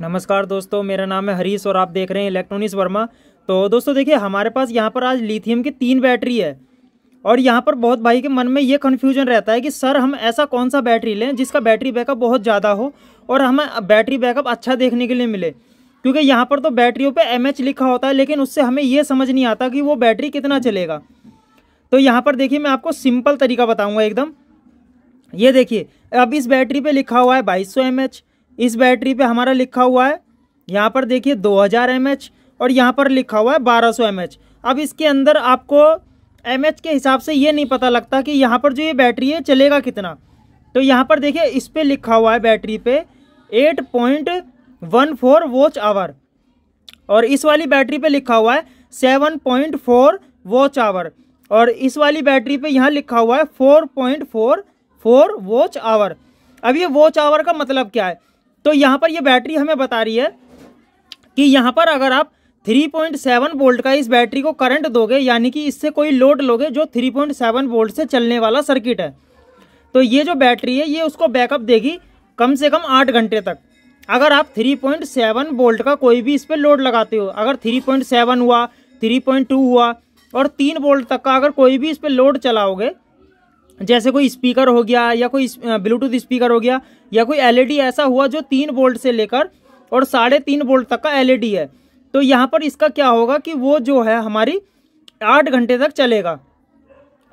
नमस्कार दोस्तों मेरा नाम है हरीश और आप देख रहे हैं इलेक्ट्रॉनिक्स वर्मा तो दोस्तों देखिए हमारे पास यहाँ पर आज लिथियम की तीन बैटरी है और यहाँ पर बहुत भाई के मन में ये कन्फ्यूजन रहता है कि सर हम ऐसा कौन सा बैटरी लें जिसका बैटरी बैकअप बहुत ज़्यादा हो और हमें बैटरी बैकअप अच्छा देखने के लिए मिले क्योंकि यहाँ पर तो बैटरियों पर एम लिखा होता है लेकिन उससे हमें यह समझ नहीं आता कि वो बैटरी कितना चलेगा तो यहाँ पर देखिए मैं आपको सिंपल तरीका बताऊँगा एकदम ये देखिए अब इस बैटरी पर लिखा हुआ है बाईस सौ इस बैटरी पे हमारा लिखा हुआ है यहाँ पर देखिए 2000 हज़ार और यहाँ पर लिखा हुआ है 1200 सौ अब इसके अंदर आपको एम के हिसाब से ये नहीं पता लगता कि यहाँ पर जो ये बैटरी है चलेगा कितना तो यहाँ पर देखिए इस पर लिखा हुआ है बैटरी पे eight point one four watt hour और इस वाली बैटरी पे लिखा हुआ है seven point four watt hour और इस वाली बैटरी पे यहाँ लिखा हुआ है four point four four watt hour अब ये वॉच आवर का मतलब क्या है तो यहाँ पर ये बैटरी हमें बता रही है कि यहाँ पर अगर आप 3.7 वोल्ट का इस बैटरी को करंट दोगे यानी कि इससे कोई लोड लोगे जो 3.7 वोल्ट से चलने वाला सर्किट है तो ये जो बैटरी है ये उसको बैकअप देगी कम से कम आठ घंटे तक अगर आप 3.7 वोल्ट का कोई भी इस पर लोड लगाते हो अगर 3.7 हुआ 3.2 हुआ और तीन वोल्ट तक का अगर कोई भी इस पर लोड चलाओगे जैसे कोई स्पीकर हो गया या कोई ब्लूटूथ स्पीकर हो गया या कोई एलईडी e ऐसा हुआ जो तीन वोल्ट से लेकर और साढ़े तीन वोल्ट तक का एलईडी e है तो यहाँ पर इसका क्या होगा कि वो जो है हमारी आठ घंटे तक चलेगा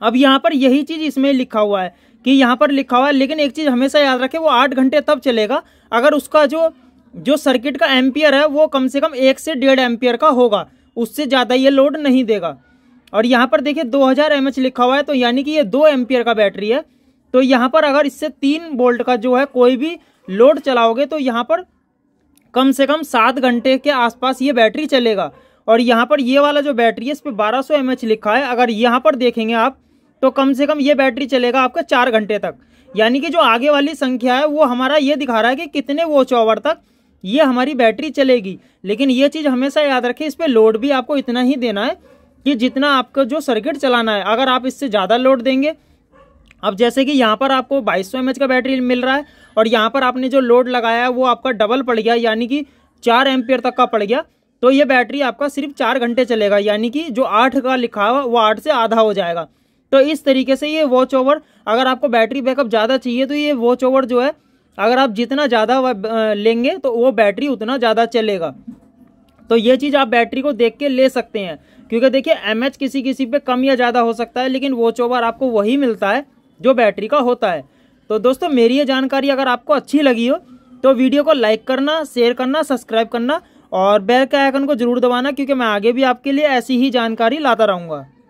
अब यहाँ पर यही चीज़ इसमें लिखा हुआ है कि यहाँ पर लिखा हुआ है लेकिन एक चीज़ हमेशा याद रखें वो आठ घंटे तब चलेगा अगर उसका जो जो सर्किट का एम्पियर है वो कम से कम एक से डेढ़ एम्पियर का होगा उससे ज़्यादा ये लोड नहीं देगा और यहाँ पर देखिए 2000 एमएच लिखा हुआ है तो यानी कि ये दो एम्पियर का बैटरी है तो यहाँ पर अगर इससे तीन बोल्ट का जो है कोई भी लोड चलाओगे तो यहाँ पर कम से कम सात घंटे के आसपास ये बैटरी चलेगा और यहाँ पर ये वाला जो बैटरी है इस पर बारह सौ लिखा है अगर यहाँ पर देखेंगे आप तो कम से कम ये बैटरी चलेगा आपका चार घंटे तक यानी कि जो आगे वाली संख्या है वो हमारा ये दिखा रहा है कि कितने वॉच ऑवर तक ये हमारी बैटरी चलेगी लेकिन ये चीज़ हमेशा याद रखें इस पर लोड भी आपको इतना ही देना है कि जितना आपका जो सर्किट चलाना है अगर आप इससे ज़्यादा लोड देंगे अब जैसे कि यहाँ पर आपको 2200 सौ का बैटरी मिल रहा है और यहाँ पर आपने जो लोड लगाया है वो आपका डबल पड़ गया यानी कि चार एमपियर तक का पड़ गया तो ये बैटरी आपका सिर्फ चार घंटे चलेगा यानी कि जो आठ का लिखा हुआ वो आठ से आधा हो जाएगा तो इस तरीके से ये वॉच ओवर अगर आपको बैटरी बैकअप ज़्यादा चाहिए तो ये वॉच ओवर जो है अगर आप जितना ज़्यादा लेंगे तो वो बैटरी उतना ज़्यादा चलेगा तो ये चीज़ आप बैटरी को देख के ले सकते हैं क्योंकि देखिए एम किसी किसी पे कम या ज़्यादा हो सकता है लेकिन वॉच ओवर आपको वही मिलता है जो बैटरी का होता है तो दोस्तों मेरी ये जानकारी अगर आपको अच्छी लगी हो तो वीडियो को लाइक करना शेयर करना सब्सक्राइब करना और बेल के आइकन को जरूर दबाना क्योंकि मैं आगे भी आपके लिए ऐसी ही जानकारी लाता रहूँगा